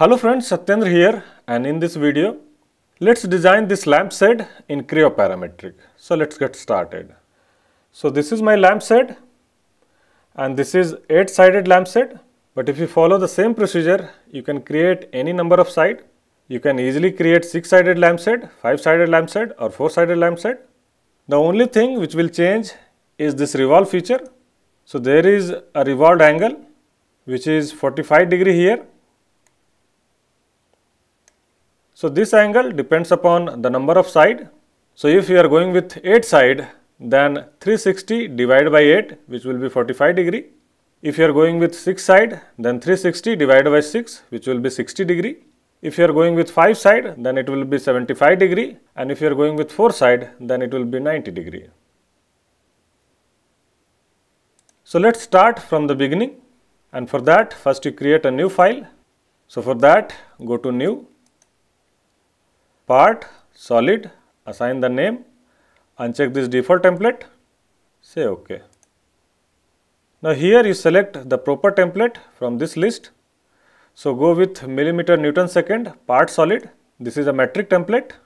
Hello friends, Satyendra here and in this video, let's design this lamp set in Creo Parametric. So let's get started. So this is my lamp set, and this is 8 sided lamp set. But if you follow the same procedure, you can create any number of side. You can easily create 6 sided lamp set, 5 sided lamp set, or 4 sided lamp set. The only thing which will change is this revolve feature. So there is a revolved angle which is 45 degree here so this angle depends upon the number of side. So if you are going with 8 side, then 360 divided by 8, which will be 45 degree. If you are going with 6 side, then 360 divided by 6, which will be 60 degree. If you are going with 5 side, then it will be 75 degree. And if you are going with 4 side, then it will be 90 degree. So let's start from the beginning. And for that, first you create a new file. So for that, go to new part solid assign the name uncheck this default template say ok now here you select the proper template from this list so go with millimeter newton second part solid this is a metric template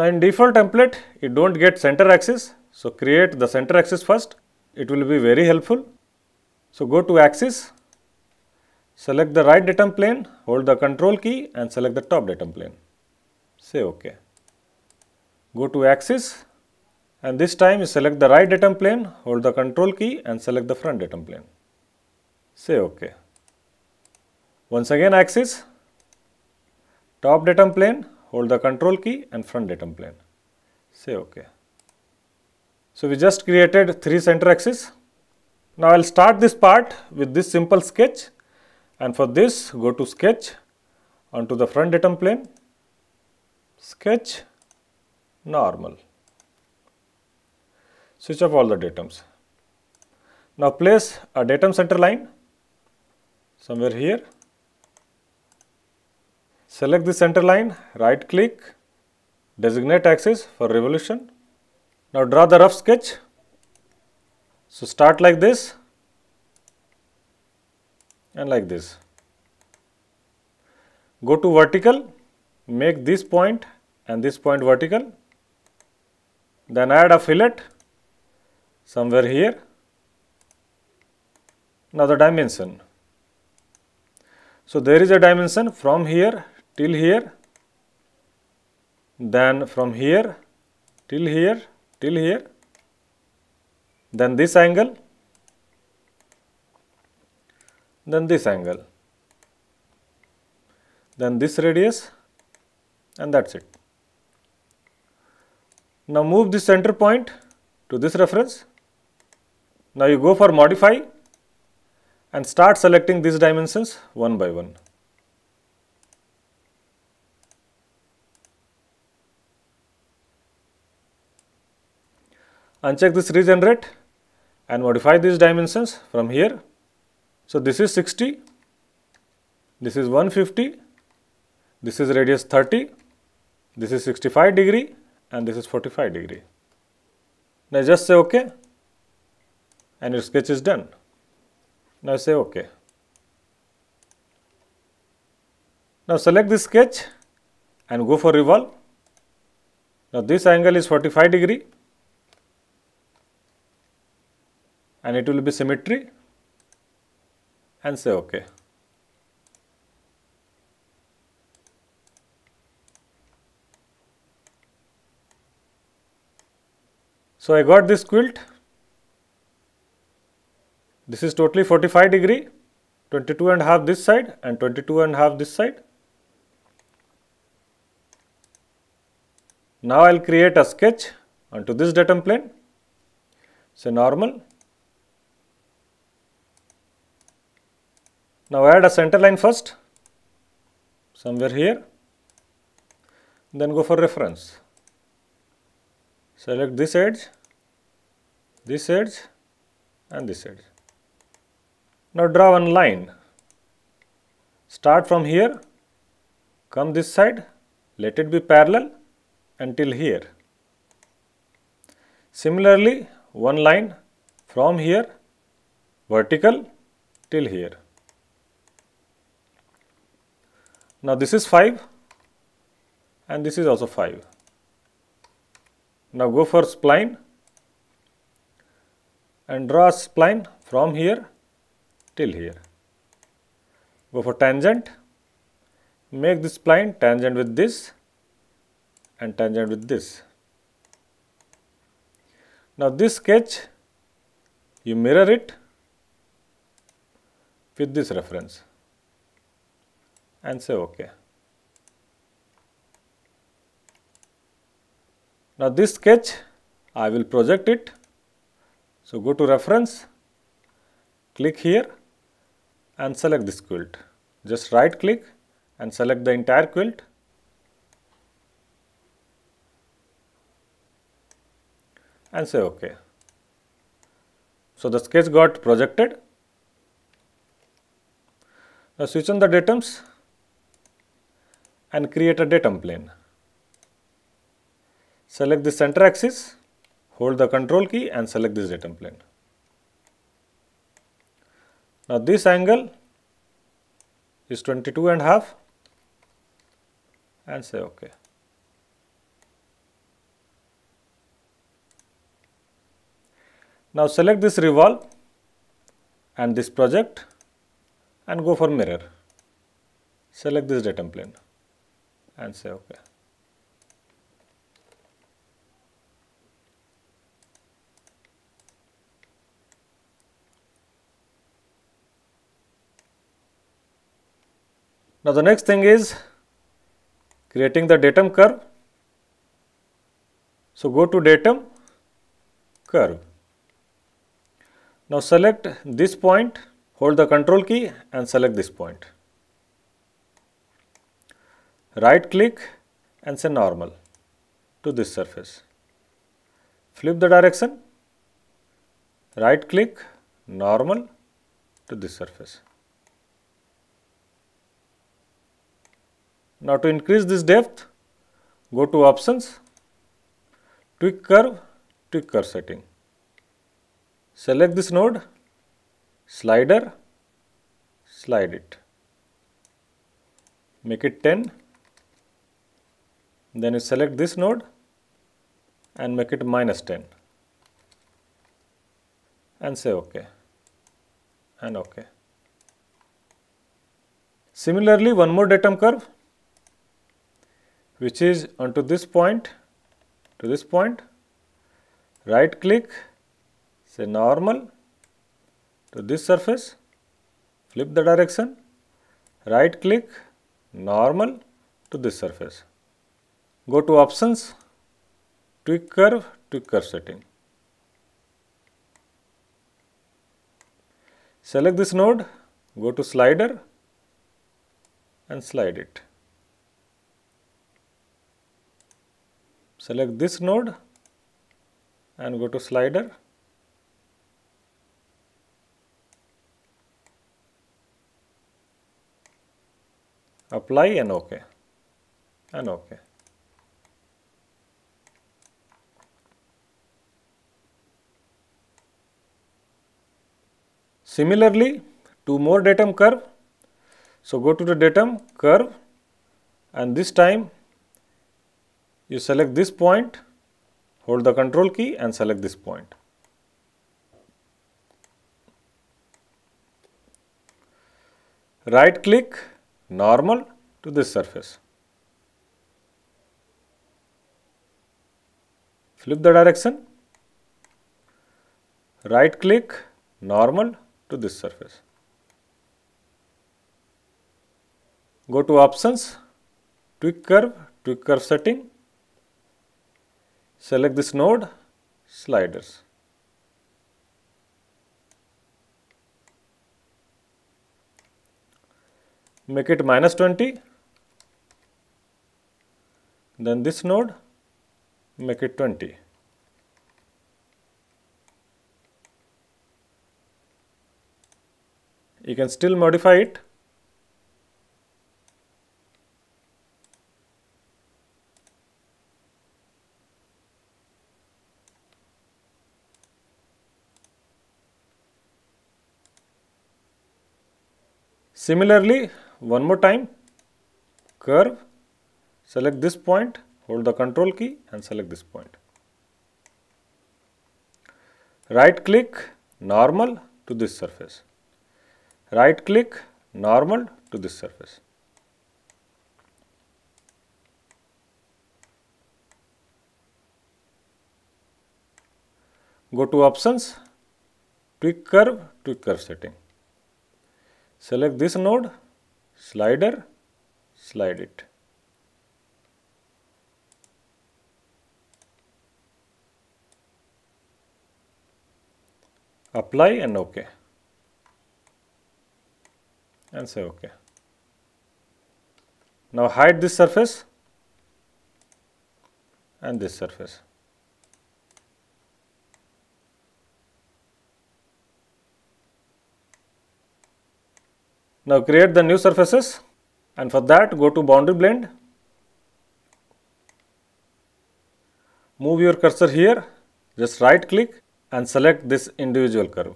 Now in default template, you don't get center axis. So create the center axis first. It will be very helpful. So, go to axis, select the right datum plane, hold the control key and select the top datum plane. Say OK. Go to axis and this time you select the right datum plane, hold the control key and select the front datum plane. Say OK. Once again axis, top datum plane, hold the control key and front datum plane. Say OK. So, we just created three center axes now, I will start this part with this simple sketch and for this go to sketch onto the front datum plane, sketch normal, switch off all the datums. Now, place a datum center line somewhere here, select the center line, right click, designate axis for revolution. Now, draw the rough sketch so, start like this and like this. Go to vertical, make this point and this point vertical, then add a fillet somewhere here, another dimension. So, there is a dimension from here till here, then from here till here till here then this angle, then this angle, then this radius and that is it. Now move this center point to this reference. Now you go for modify and start selecting these dimensions one by one. Uncheck this regenerate and modify these dimensions from here. So, this is 60, this is 150, this is radius 30, this is 65 degree and this is 45 degree. Now, just say OK and your sketch is done. Now, say OK. Now, select this sketch and go for revolve. Now, this angle is 45 degree and it will be symmetry and say OK. So I got this quilt. This is totally 45 degree, 22 and half this side and 22 and half this side. Now I will create a sketch onto this datum plane. So normal Now add a center line first, somewhere here, then go for reference. Select this edge, this edge and this edge. Now draw one line. Start from here, come this side, let it be parallel until here. Similarly, one line from here vertical till here. Now this is 5 and this is also 5. Now go for spline and draw a spline from here till here. Go for tangent, make this spline tangent with this and tangent with this. Now this sketch, you mirror it with this reference and say OK. Now, this sketch I will project it. So, go to reference, click here and select this quilt. Just right click and select the entire quilt. and say OK. So, the sketch got projected. Now, switch on the datums and create a datum plane. Select the center axis, hold the control key and select this datum plane. Now this angle is 22 and half and say OK. Now select this revolve and this project and go for mirror. Select this datum plane and say OK. Now, the next thing is creating the datum curve. So, go to datum curve. Now, select this point, hold the control key and select this point right click and say normal to this surface. Flip the direction, right click, normal to this surface. Now to increase this depth, go to options, tweak curve, tweak curve setting. Select this node, slider, slide it, make it 10 then you select this node and make it minus 10 and say OK and OK. Similarly, one more datum curve which is onto this point to this point right click say normal to this surface flip the direction right click normal to this surface Go to options, tweak curve, tweak curve setting. Select this node, go to slider and slide it. Select this node and go to slider apply and OK and OK. Similarly, two more datum curve. So, go to the datum curve and this time you select this point, hold the control key and select this point. Right click normal to this surface. Flip the direction, right click normal to this surface. Go to options, tweak curve, tweak curve setting, select this node, sliders. Make it minus 20, then this node, make it 20. you can still modify it Similarly, one more time, curve, select this point, hold the control key and select this point. Right click normal to this surface right click normal to this surface. Go to options, tweak curve, tweak curve setting. Select this node, slider, slide it. Apply and OK and say OK. Now hide this surface and this surface. Now create the new surfaces and for that go to boundary blend. Move your cursor here, just right click and select this individual curve.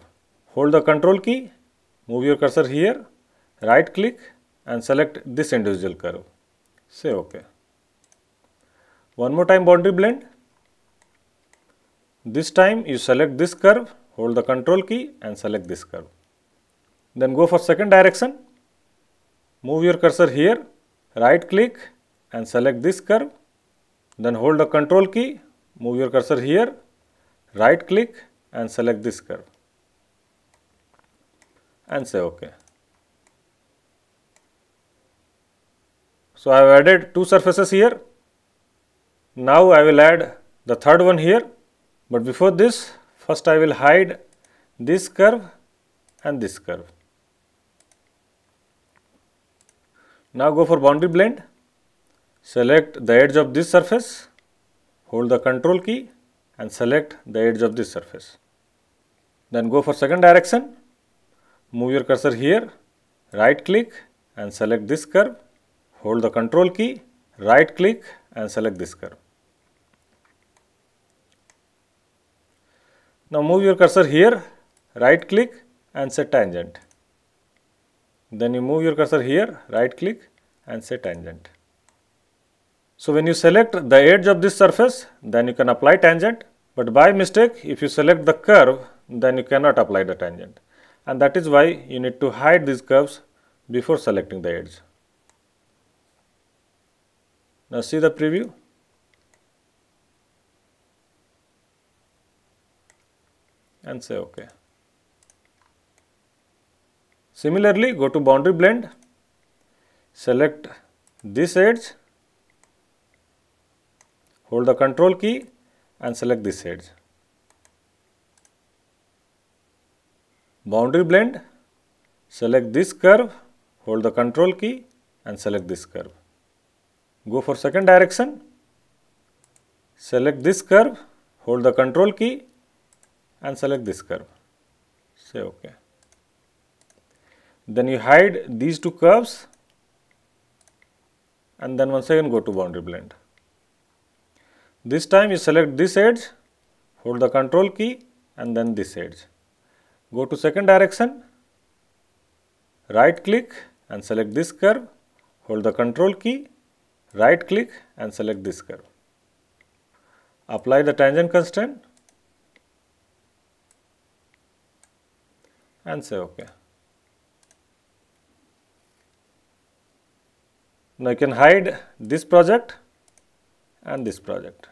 Hold the control key, move your cursor here right click and select this individual curve. Say OK. One more time boundary blend. This time you select this curve, hold the control key and select this curve. Then go for second direction. Move your cursor here, right click and select this curve. Then hold the control key, move your cursor here, right click and select this curve and say OK. So, I have added two surfaces here. Now, I will add the third one here, but before this first I will hide this curve and this curve. Now, go for boundary blend, select the edge of this surface, hold the control key and select the edge of this surface. Then go for second direction, move your cursor here, right click and select this curve hold the control key, right click and select this curve. Now move your cursor here, right click and set tangent. Then you move your cursor here, right click and set tangent. So when you select the edge of this surface, then you can apply tangent, but by mistake if you select the curve, then you cannot apply the tangent. And that is why you need to hide these curves before selecting the edge. Now see the preview. And say OK. Similarly, go to boundary blend, select this edge, hold the control key and select this edge. Boundary blend, select this curve, hold the control key and select this curve. Go for second direction. Select this curve, hold the control key and select this curve. Say OK. Then you hide these two curves and then once again go to boundary blend. This time you select this edge, hold the control key and then this edge. Go to second direction, right click and select this curve, hold the control key right click and select this curve. Apply the tangent constraint and say OK. Now you can hide this project and this project.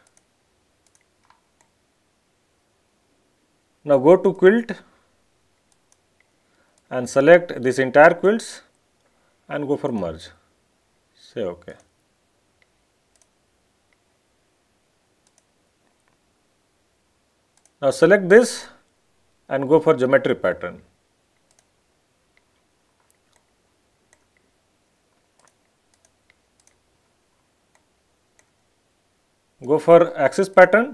Now go to quilt and select this entire quilts and go for merge. Say OK. Now select this and go for geometry pattern. Go for axis pattern,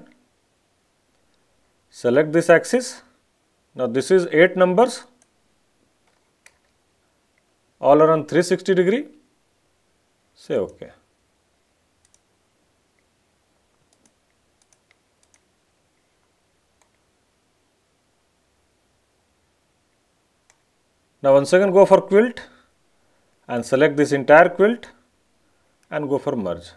select this axis. Now this is 8 numbers, all around 360 degree, say okay. Now once again go for quilt and select this entire quilt and go for merge.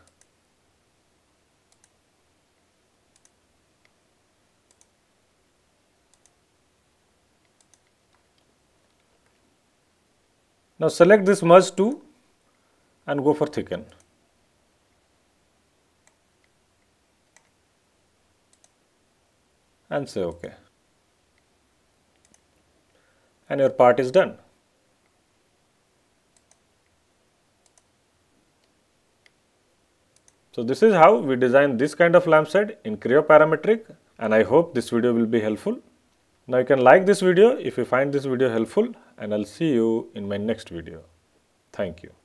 Now select this merge too and go for thicken. and say OK and your part is done. So this is how we design this kind of lamp set in Creo Parametric and I hope this video will be helpful. Now you can like this video if you find this video helpful and I'll see you in my next video. Thank you.